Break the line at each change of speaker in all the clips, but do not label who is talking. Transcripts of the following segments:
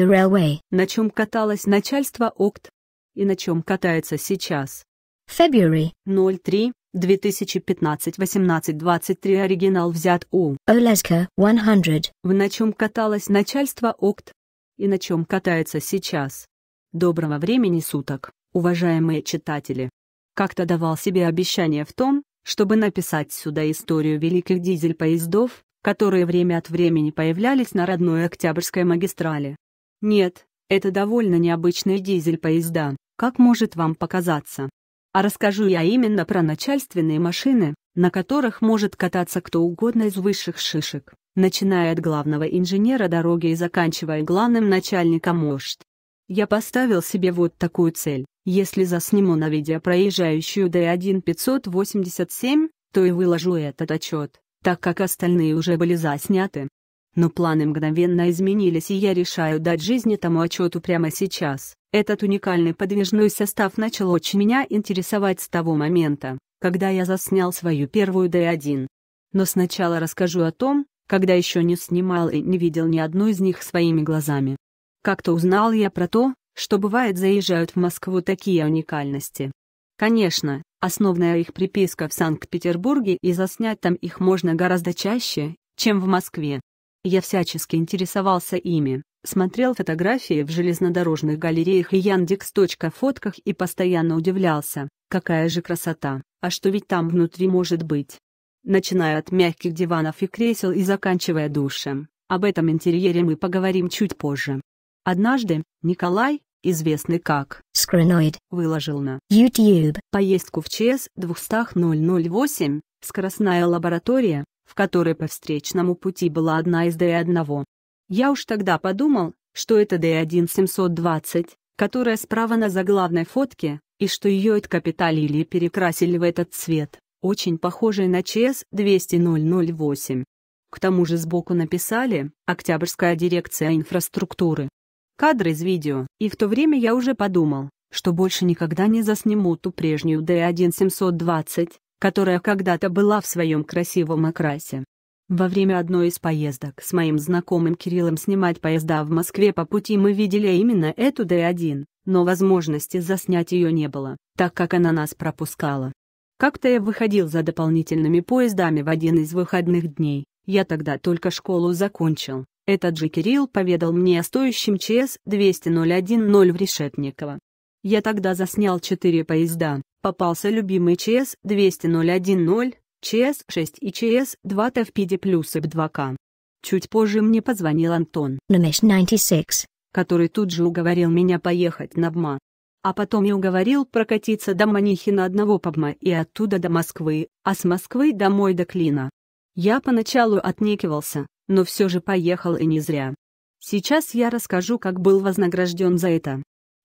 Railway, на чем каталось начальство ОКТ и на чем катается сейчас. February 03 2015-18-23 оригинал взят у Олеска 100. В на чем каталось начальство ОКТ и на чем катается сейчас. Доброго времени суток, уважаемые читатели. Как-то давал себе обещание в том, чтобы написать сюда историю великих дизель-поездов, которые время от времени появлялись на родной Октябрьской магистрали. Нет, это довольно необычный дизель поезда, как может вам показаться. А расскажу я именно про начальственные машины, на которых может кататься кто угодно из высших шишек, начиная от главного инженера дороги и заканчивая главным начальником ОШТ. Я поставил себе вот такую цель. Если засниму на видео проезжающую d 1587, то и выложу этот отчет, так как остальные уже были засняты. Но планы мгновенно изменились, и я решаю дать жизнь этому отчету прямо сейчас. Этот уникальный подвижной состав начал очень меня интересовать с того момента, когда я заснял свою первую Д 1 Но сначала расскажу о том, когда еще не снимал и не видел ни одну из них своими глазами. Как-то узнал я про то, что бывает заезжают в Москву такие уникальности. Конечно, основная их приписка в Санкт-Петербурге и заснять там их можно гораздо чаще, чем в Москве. Я всячески интересовался ими, смотрел фотографии в железнодорожных галереях и яндекс.фотках и постоянно удивлялся, какая же красота, а что ведь там внутри может быть. Начиная от мягких диванов и кресел и заканчивая душем, об этом интерьере мы поговорим чуть позже. Однажды, Николай, известный как Скриноид, выложил на YouTube поездку в ЧС 200008, скоростная лаборатория, в которой по встречному пути была одна из D1. Я уж тогда подумал, что это D1-720, которая справа на заглавной фотке, и что ее откапиталили и перекрасили в этот цвет, очень похожий на ЧС-200-008. К тому же сбоку написали «Октябрьская дирекция инфраструктуры». Кадры из видео, и в то время я уже подумал, что больше никогда не засниму ту прежнюю D1-720, которая когда-то была в своем красивом окрасе. Во время одной из поездок с моим знакомым Кириллом снимать поезда в Москве по пути мы видели именно эту д 1 но возможности заснять ее не было, так как она нас пропускала. Как-то я выходил за дополнительными поездами в один из выходных дней, я тогда только школу закончил. Этот же Кирилл поведал мне о стоящем ЧС-201-0 в Решетниково. Я тогда заснял четыре поезда. Попался любимый ЧС-20010, ЧС-6 и ЧС-2Т плюс и 2К. Чуть позже мне позвонил Антон, который тут же уговорил меня поехать на БМА. А потом я уговорил прокатиться до Манихина одного ПАБМА и оттуда до Москвы, а с Москвы домой до Клина. Я поначалу отнекивался, но все же поехал и не зря. Сейчас я расскажу, как был вознагражден за это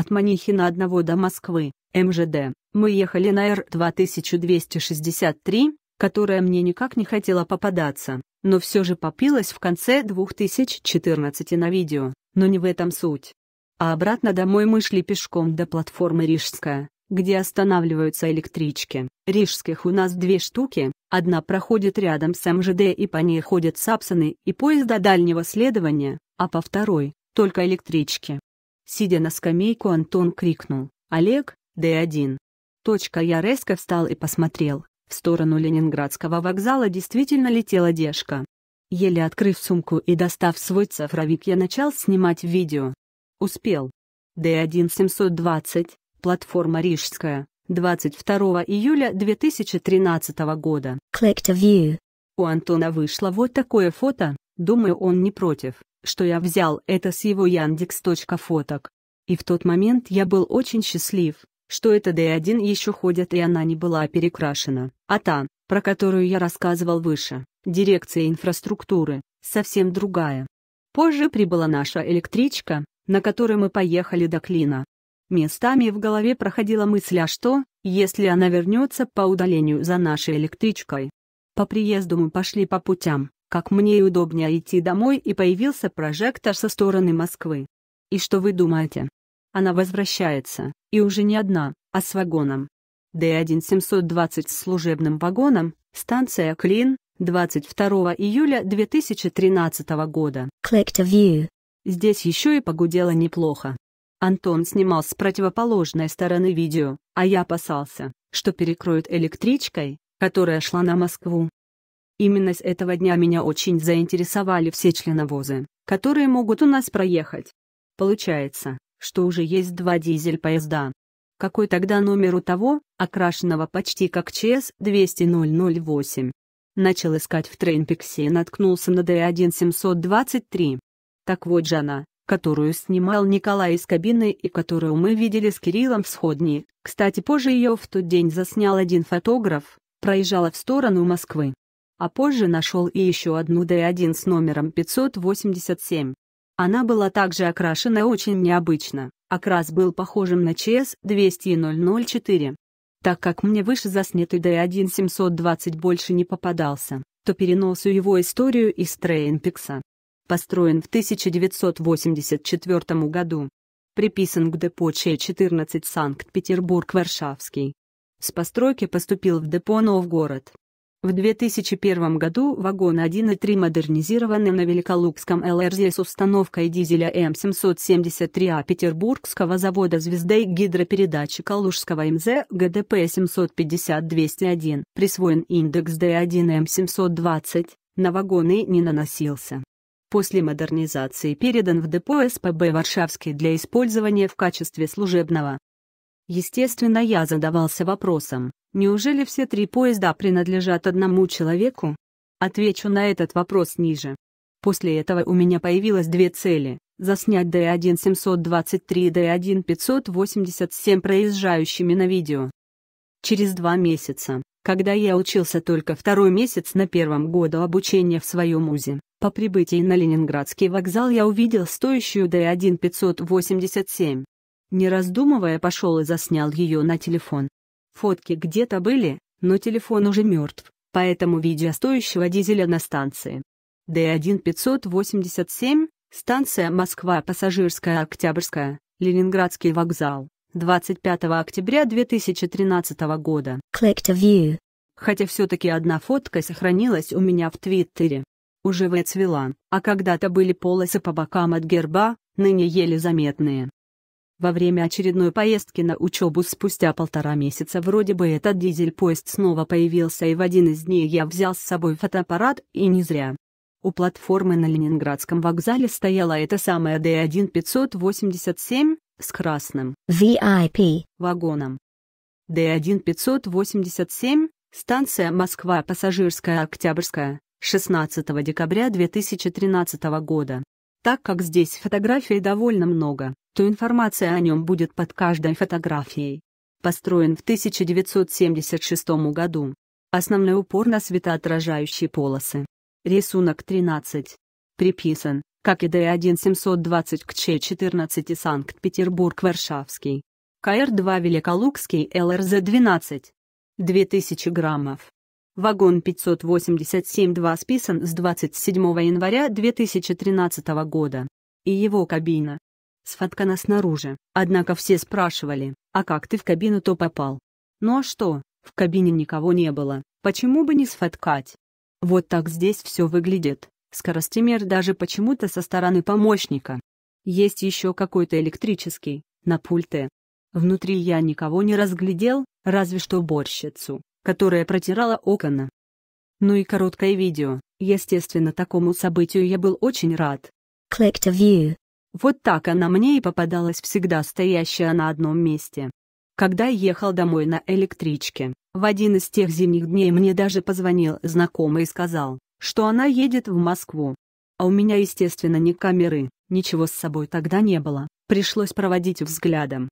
от Манихина 1 до Москвы, МЖД, мы ехали на Р-2263, которая мне никак не хотела попадаться, но все же попилась в конце 2014 на видео, но не в этом суть. А обратно домой мы шли пешком до платформы Рижская, где останавливаются электрички. Рижских у нас две штуки, одна проходит рядом с МЖД и по ней ходят сапсоны и поезда дальнего следования, а по второй — только электрички. Сидя на скамейку, Антон крикнул «Олег, Д1». Точка я резко встал и посмотрел. В сторону Ленинградского вокзала действительно летела девушка. Еле открыв сумку и достав свой цифровик, я начал снимать видео. Успел. Д1-720, платформа Рижская, 22 июля 2013 года. Click to view. У Антона вышло вот такое фото, думаю, он не против что я взял это с его Яндекс.фоток. И в тот момент я был очень счастлив, что это D1 еще ходит и она не была перекрашена. А та, про которую я рассказывал выше, дирекция инфраструктуры, совсем другая. Позже прибыла наша электричка, на которой мы поехали до Клина. Местами в голове проходила мысль, а что, если она вернется по удалению за нашей электричкой? По приезду мы пошли по путям, как мне и удобнее идти домой и появился прожектор со стороны Москвы. И что вы думаете? Она возвращается, и уже не одна, а с вагоном. Д-1720 с служебным вагоном, станция Клин, 22 июля 2013 года. Click to view. Здесь еще и погудело неплохо. Антон снимал с противоположной стороны видео, а я опасался, что перекроют электричкой, которая шла на Москву. Именно с этого дня меня очень заинтересовали все членовозы, которые могут у нас проехать. Получается, что уже есть два дизель-поезда. Какой тогда номер у того, окрашенного почти как ЧС 200008? Начал искать в Трейнпиксе и наткнулся на D1723. Так вот же она, которую снимал Николай из кабины и которую мы видели с Кириллом в сходни. Кстати, позже ее в тот день заснял один фотограф, проезжала в сторону Москвы а позже нашел и еще одну D1 с номером 587. Она была также окрашена очень необычно, окрас был похожим на чс 200004. Так как мне выше заснятый D1 720 больше не попадался, то переносу его историю из Трейнпикса. Построен в 1984 году. Приписан к депо Ч-14 Санкт-Петербург-Варшавский. С постройки поступил в депо Новгород, в 2001 году вагон 1.3 модернизированный на Великолукском ЛРЗ с установкой дизеля М773А Петербургского завода «Звезда» и гидропередатчика Лужского МЗ ГДП 750-201. Присвоен индекс D1М720, на вагоны не наносился. После модернизации передан в депо СПБ «Варшавский» для использования в качестве служебного. Естественно, я задавался вопросом, неужели все три поезда принадлежат одному человеку? Отвечу на этот вопрос ниже. После этого у меня появилось две цели – заснять D1723 и D1587 проезжающими на видео. Через два месяца, когда я учился только второй месяц на первом году обучения в своем УЗИ, по прибытии на Ленинградский вокзал я увидел стоящую D1587. Не раздумывая, пошел и заснял ее на телефон. Фотки где-то были, но телефон уже мертв, поэтому видео стоящего дизеля на станции. д 1587 станция Москва, пассажирская, Октябрьская, Ленинградский вокзал, 25 октября 2013 года. Click to view. Хотя все-таки одна фотка сохранилась у меня в Твиттере. Уже выцвела, а когда-то были полосы по бокам от герба, ныне еле заметные. Во время очередной поездки на учебу спустя полтора месяца вроде бы этот дизель-поезд снова появился и в один из дней я взял с собой фотоаппарат, и не зря. У платформы на Ленинградском вокзале стояла эта самая D1587 с красным VIP вагоном. D1587 станция Москва Пассажирская Октябрьская 16 декабря 2013 года. Так как здесь фотографий довольно много, то информация о нем будет под каждой фотографией. Построен в 1976 году. Основной упор на светоотражающие полосы. Рисунок 13. Приписан, как и D1720 к Ч14 Санкт-Петербург-Варшавский. КР-2 Великолукский ЛРЗ-12. 2000 граммов. Вагон 5872 списан с 27 января 2013 года. И его кабина, сфоткана снаружи. Однако все спрашивали, а как ты в кабину-то попал? Ну а что, в кабине никого не было, почему бы не сфоткать? Вот так здесь все выглядит. Скоростимер даже почему-то со стороны помощника. Есть еще какой-то электрический, на пульте. Внутри я никого не разглядел, разве что борщицу, которая протирала окна. Ну и короткое видео. Естественно, такому событию я был очень рад. Click to view. Вот так она мне и попадалась всегда стоящая на одном месте. Когда ехал домой на электричке, в один из тех зимних дней мне даже позвонил знакомый и сказал, что она едет в Москву. А у меня, естественно, ни камеры, ничего с собой тогда не было, пришлось проводить взглядом.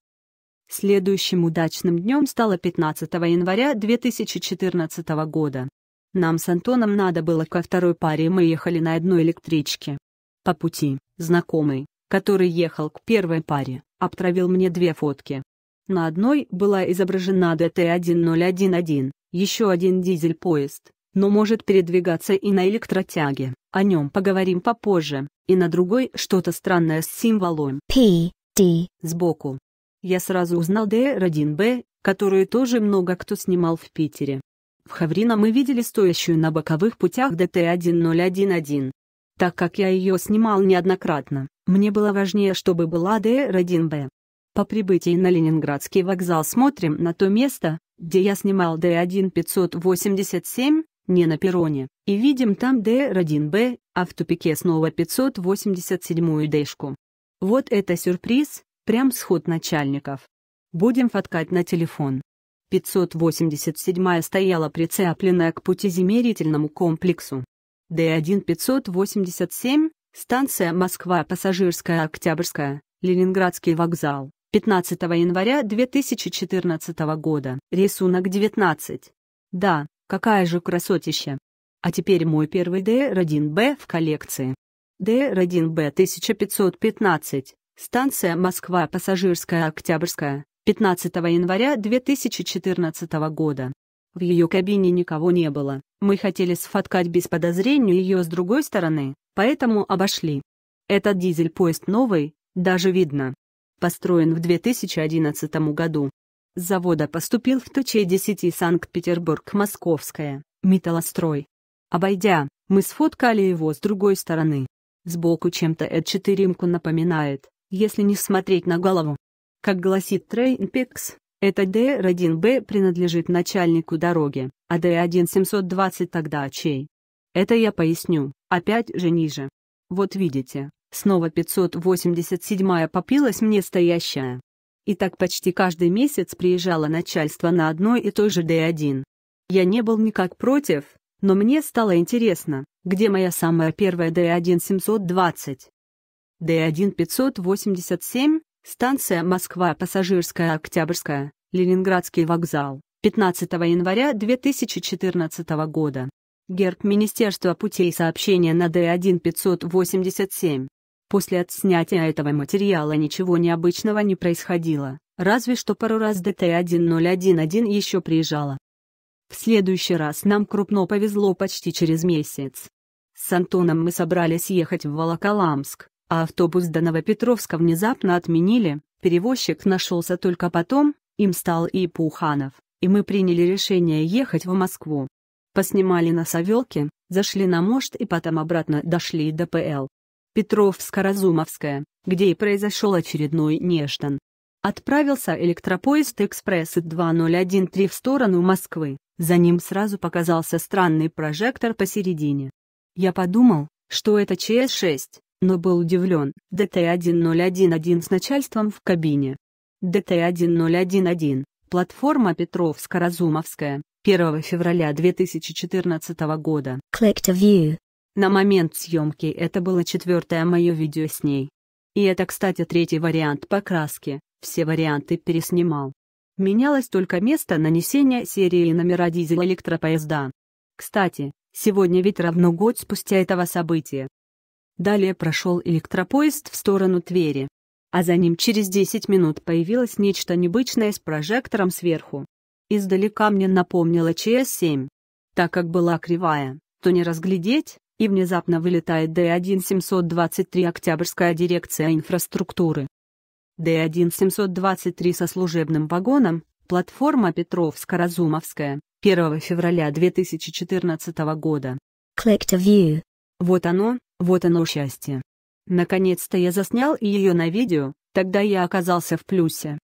Следующим удачным днем стало 15 января 2014 года. Нам с Антоном надо было ко второй паре, мы ехали на одной электричке. По пути, знакомый, который ехал к первой паре, обтравил мне две фотки. На одной была изображена ДТ-1011, еще один дизель-поезд, но может передвигаться и на электротяге, о нем поговорим попозже, и на другой что-то странное с символом P, D сбоку. Я сразу узнал ДР 1 б которую тоже много кто снимал в Питере. В Хаврино мы видели стоящую на боковых путях ДТ-1011, так как я ее снимал неоднократно. Мне было важнее, чтобы была ДР-1Б. По прибытии на Ленинградский вокзал смотрим на то место, где я снимал д 1587 не на перроне, и видим там Д-1Б, а в тупике снова 587-ю Дэшку. Вот это сюрприз, прям сход начальников. Будем фоткать на телефон. 587-я стояла прицепленная к путеземерительному комплексу. д 1587 Станция Москва, Пассажирская, Октябрьская, Ленинградский вокзал. 15 января 2014 года. Рисунок 19. Да, какая же красотища. А теперь мой первый DR1B в коллекции. DR1B 1515. Станция Москва, Пассажирская, Октябрьская. 15 января 2014 года. В ее кабине никого не было. Мы хотели сфоткать без подозрения ее с другой стороны, поэтому обошли. Этот дизель-поезд новый, даже видно. Построен в 2011 году. С завода поступил в ТЧ-10 Санкт-Петербург-Московская, металлострой. Обойдя, мы сфоткали его с другой стороны. Сбоку чем-то Эд-4 римку напоминает, если не смотреть на голову. Как гласит Трейнпекс, это ДР-1Б принадлежит начальнику дороги, а Д-1720 тогда чей? Это я поясню. Опять же ниже. Вот видите, снова 587-я попилась мне стоящая. И так почти каждый месяц приезжало начальство на одной и той же д 1 Я не был никак против, но мне стало интересно, где моя самая первая д 1 720 D1-587, станция Москва, Пассажирская, Октябрьская, Ленинградский вокзал, 15 января 2014 года. Герб Министерства путей сообщения на d 1587 После отснятия этого материала ничего необычного не происходило, разве что пару раз дт 1011 еще приезжала. В следующий раз нам крупно повезло почти через месяц. С Антоном мы собрались ехать в Волоколамск, а автобус до Новопетровска внезапно отменили, перевозчик нашелся только потом, им стал и Пуханов, и мы приняли решение ехать в Москву поснимали на Савелке, зашли на мост и потом обратно дошли до ПЛ. Петровско-Разумовская, где и произошел очередной неждан. Отправился электропоезд «Экспресс» 2013 в сторону Москвы. За ним сразу показался странный прожектор посередине. Я подумал, что это ЧС-6, но был удивлен. ДТ-1011 с начальством в кабине. ДТ-1011, платформа Петровско-Разумовская, 1 февраля 2014 года. Click to view. На момент съемки это было четвертое мое видео с ней. И это, кстати, третий вариант покраски, все варианты переснимал. Менялось только место нанесения серии и номера дизель электропоезда. Кстати, сегодня ведь равно год спустя этого события. Далее прошел электропоезд в сторону Твери. А за ним через 10 минут появилось нечто необычное с прожектором сверху. Издалека мне напомнила ЧС-7. Так как была кривая, то не разглядеть, и внезапно вылетает Д-1723 Октябрьская дирекция инфраструктуры. Д-1723 со служебным вагоном, платформа Петровско-Разумовская, 1 февраля 2014 года. Click to view. Вот оно, вот оно счастье. Наконец-то я заснял ее на видео, тогда я оказался в плюсе.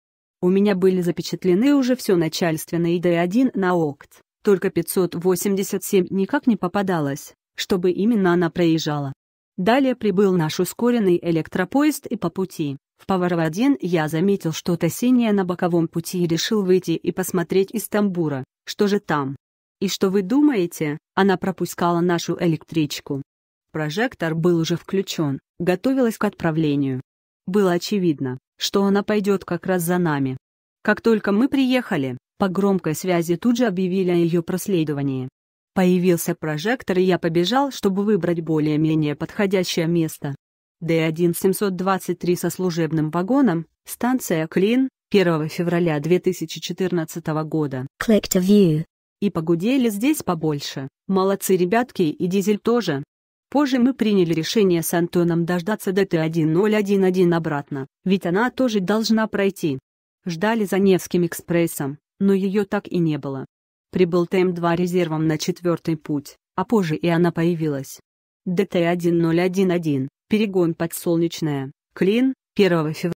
У меня были запечатлены уже все начальственное и D1 на ОКТ, только 587 никак не попадалось, чтобы именно она проезжала. Далее прибыл наш ускоренный электропоезд и по пути, в Поваров-1 я заметил что-то синее на боковом пути и решил выйти и посмотреть из тамбура, что же там. И что вы думаете, она пропускала нашу электричку. Прожектор был уже включен, готовилась к отправлению. Было очевидно, что она пойдет как раз за нами. Как только мы приехали, по громкой связи тут же объявили о ее проследовании. Появился прожектор и я побежал, чтобы выбрать более-менее подходящее место. Д-1723 со служебным вагоном, станция Клин, 1 февраля 2014 года. Click to view. И погудели здесь побольше. Молодцы ребятки и дизель тоже. Позже мы приняли решение с Антоном дождаться ДТ-1011 обратно, ведь она тоже должна пройти. Ждали за Невским экспрессом, но ее так и не было. Прибыл ТМ-2 резервом на четвертый путь, а позже и она появилась. ДТ-1011, перегон подсолнечная, Клин, 1 февраля.